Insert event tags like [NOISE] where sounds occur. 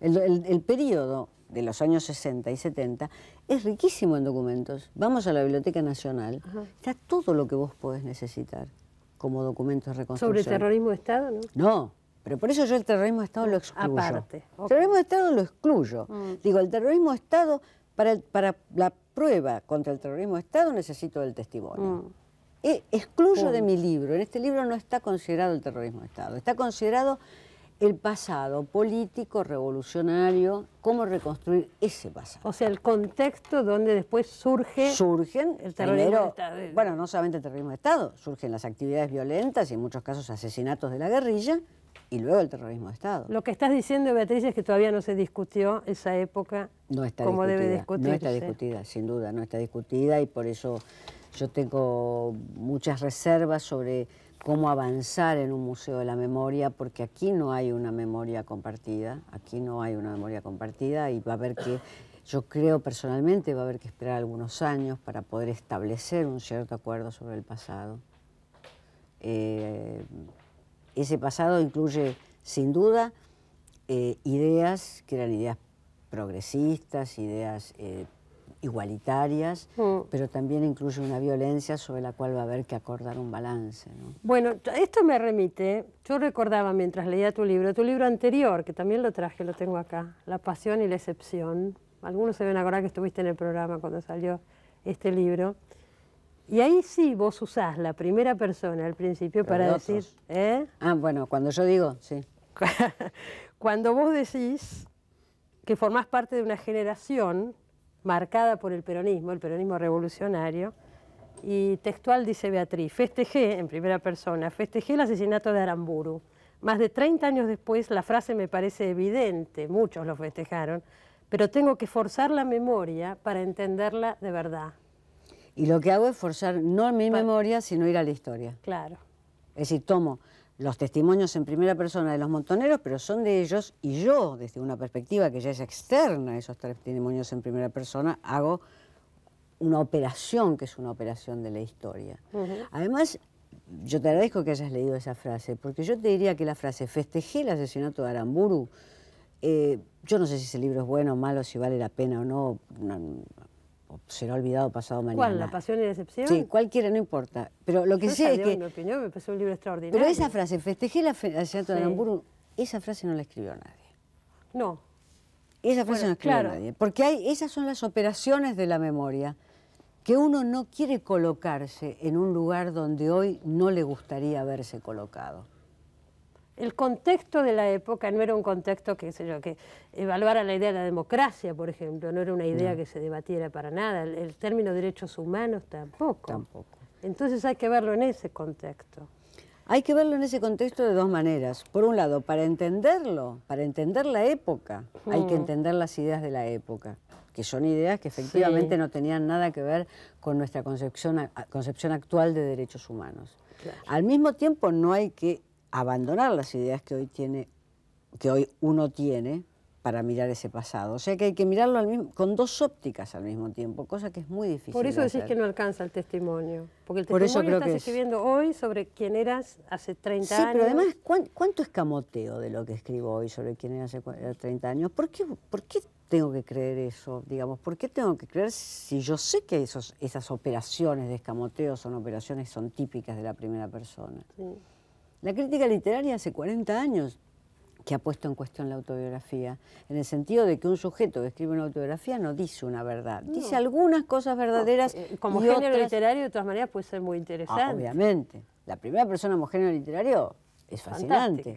El, periodo de los años 60 y 70 es riquísimo en documentos. Vamos a la Biblioteca Nacional, está todo lo que vos podés necesitar como documentos de reconstrucción. ¿Sobre terrorismo de Estado, no? No, pero por eso yo el terrorismo de Estado lo excluyo. Aparte. El terrorismo de Estado lo excluyo. Mm. Digo, el terrorismo de Estado, para, la prueba contra el terrorismo de Estado necesito el testimonio. Mm. Eh, excluyo de mi libro, en este libro no está considerado el terrorismo de Estado, está considerado el pasado político revolucionario, cómo reconstruir ese pasado. O sea, el contexto donde después surge... Surgen, el terrorismo de Estado. bueno, no solamente el terrorismo de Estado, surgen las actividades violentas y en muchos casos asesinatos de la guerrilla y luego el terrorismo de Estado. Lo que estás diciendo, Beatriz, es que todavía no se discutió esa época no está como debe discutirse. No está discutida, sin duda, no está discutida y por eso yo tengo muchas reservas sobre cómo avanzar en un museo de la memoria, porque aquí no hay una memoria compartida, aquí no hay una memoria compartida y va a haber que, yo creo personalmente, va a haber que esperar algunos años para poder establecer un cierto acuerdo sobre el pasado. Eh, ese pasado incluye, sin duda, eh, ideas que eran ideas progresistas, ideas eh, igualitarias, mm. pero también incluye una violencia sobre la cual va a haber que acordar un balance. Bueno, esto me remite, yo recordaba mientras leía tu libro, tu libro anterior, que también lo traje, lo tengo acá, La pasión y la excepción. Algunos se ven ahora que estuviste en el programa cuando salió este libro. Y ahí sí vos usás la primera persona al principio para decir... ¿eh? Ah, bueno, cuando yo digo, sí. [LAUGHS] cuando vos decís que formás parte de una generación marcada por el peronismo, el peronismo revolucionario, y textual dice Beatriz, festejé, en primera persona, festejé el asesinato de Aramburu. Más de 30 años después, la frase me parece evidente, muchos lo festejaron, pero tengo que forzar la memoria para entenderla de verdad. Y lo que hago es forzar no mi memoria, sino ir a la historia. Claro. Es decir, tomo los testimonios en primera persona de los montoneros, pero son de ellos y yo, desde una perspectiva que ya es externa a esos testimonios en primera persona, hago una operación que es una operación de la historia. Además, yo te agradezco que hayas leído esa frase, porque yo te diría que la frase festejé el asesinato de Aramburu, eh, yo no sé si ese libro es bueno o malo, si vale la pena o no será olvidado pasado mañana. ¿Cuál? ¿La pasión y la decepción? Sí, cualquiera, no importa. Pero lo que sé es que... me pasó un libro extraordinario. Pero esa frase, festejé la fiesta de Hamburgo, esa frase no la escribió nadie. No. Esa frase no la escribió nadie. Porque esas son las operaciones de la memoria, que uno no quiere colocarse en un lugar donde hoy no le gustaría haberse colocado el contexto de la época no era un contexto que, sé que evaluara la idea de la democracia, por ejemplo, no era una idea que se debatiera para nada, el, término derechos humanos tampoco. Entonces hay que verlo en ese contexto. Hay que verlo en ese contexto de dos maneras. Por un lado, para entenderlo, para entender la época, hay que hmm. entender las ideas de la época, que son ideas que efectivamente no tenían nada que ver con nuestra concepción, actual de derechos humanos. Al mismo tiempo, no hay que abandonar las ideas que hoy, tiene, que hoy uno tiene para mirar ese pasado. O sea que hay que mirarlo con dos ópticas al mismo tiempo, cosa que es muy difícil. Por eso decís que no alcanza el testimonio, porque el testimonio Por eso creo estás que escribiendo hoy sobre quién eras hace 30 años. Sí, pero además, ¿cuánto escamoteo de lo que escribo hoy sobre quién era hace 30 eh, años? ¿Por qué, por qué tengo que creer eso? Digamos, ¿por qué tengo que creer si yo sé que esos, esas operaciones de escamoteo son operaciones son típicas de la primera persona? Sí. La crítica literaria hace 40 años que ha puesto en cuestión la autobiografía, en el sentido de que un sujeto que escribe una autobiografía no dice una verdad, dice algunas cosas verdaderas. Eh, como género literario, de todas maneras, puede ser muy ah, interesante. obviamente. La primera persona como género literario es fascinante.